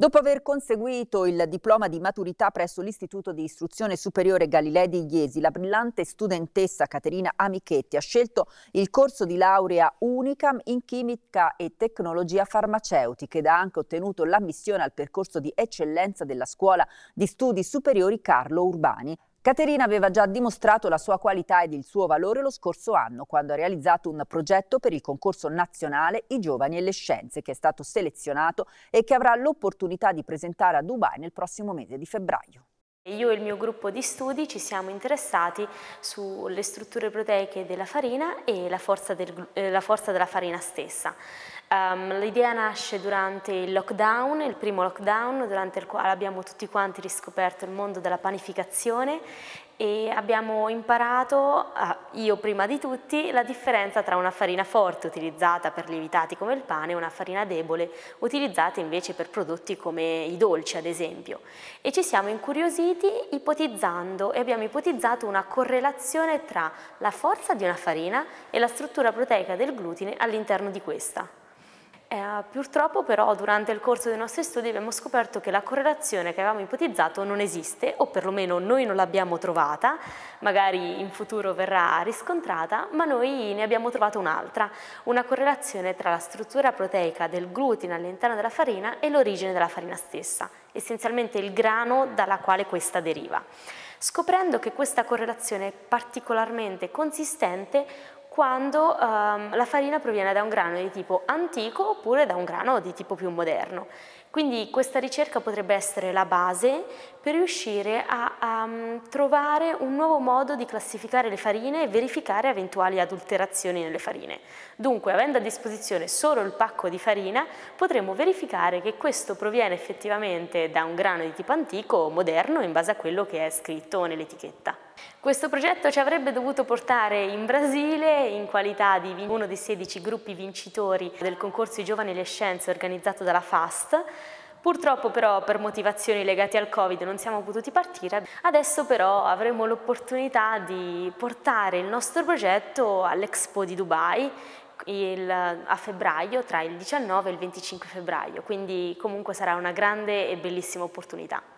Dopo aver conseguito il diploma di maturità presso l'Istituto di Istruzione Superiore Galilei di Iesi, la brillante studentessa Caterina Amichetti ha scelto il corso di laurea Unicam in chimica e tecnologia farmaceutica ed ha anche ottenuto l'ammissione al percorso di eccellenza della Scuola di Studi Superiori Carlo Urbani. Caterina aveva già dimostrato la sua qualità ed il suo valore lo scorso anno quando ha realizzato un progetto per il concorso nazionale I giovani e le scienze che è stato selezionato e che avrà l'opportunità di presentare a Dubai nel prossimo mese di febbraio. Io e il mio gruppo di studi ci siamo interessati sulle strutture proteiche della farina e la forza, del, eh, la forza della farina stessa. Um, L'idea nasce durante il lockdown, il primo lockdown, durante il quale abbiamo tutti quanti riscoperto il mondo della panificazione e abbiamo imparato, io prima di tutti, la differenza tra una farina forte utilizzata per lievitati come il pane e una farina debole utilizzata invece per prodotti come i dolci ad esempio e ci siamo incuriositi ipotizzando e abbiamo ipotizzato una correlazione tra la forza di una farina e la struttura proteica del glutine all'interno di questa. Eh, purtroppo però durante il corso dei nostri studi abbiamo scoperto che la correlazione che avevamo ipotizzato non esiste o perlomeno noi non l'abbiamo trovata, magari in futuro verrà riscontrata, ma noi ne abbiamo trovato un'altra, una correlazione tra la struttura proteica del glutine all'interno della farina e l'origine della farina stessa, essenzialmente il grano dalla quale questa deriva. Scoprendo che questa correlazione è particolarmente consistente, quando ehm, la farina proviene da un grano di tipo antico oppure da un grano di tipo più moderno. Quindi questa ricerca potrebbe essere la base per riuscire a, a ehm, trovare un nuovo modo di classificare le farine e verificare eventuali adulterazioni nelle farine. Dunque, avendo a disposizione solo il pacco di farina, potremo verificare che questo proviene effettivamente da un grano di tipo antico o moderno in base a quello che è scritto nell'etichetta. Questo progetto ci avrebbe dovuto portare in Brasile in qualità di uno dei 16 gruppi vincitori del concorso I Giovani e le Scienze organizzato dalla FAST. Purtroppo però per motivazioni legate al Covid non siamo potuti partire, adesso però avremo l'opportunità di portare il nostro progetto all'Expo di Dubai il, a febbraio, tra il 19 e il 25 febbraio, quindi comunque sarà una grande e bellissima opportunità.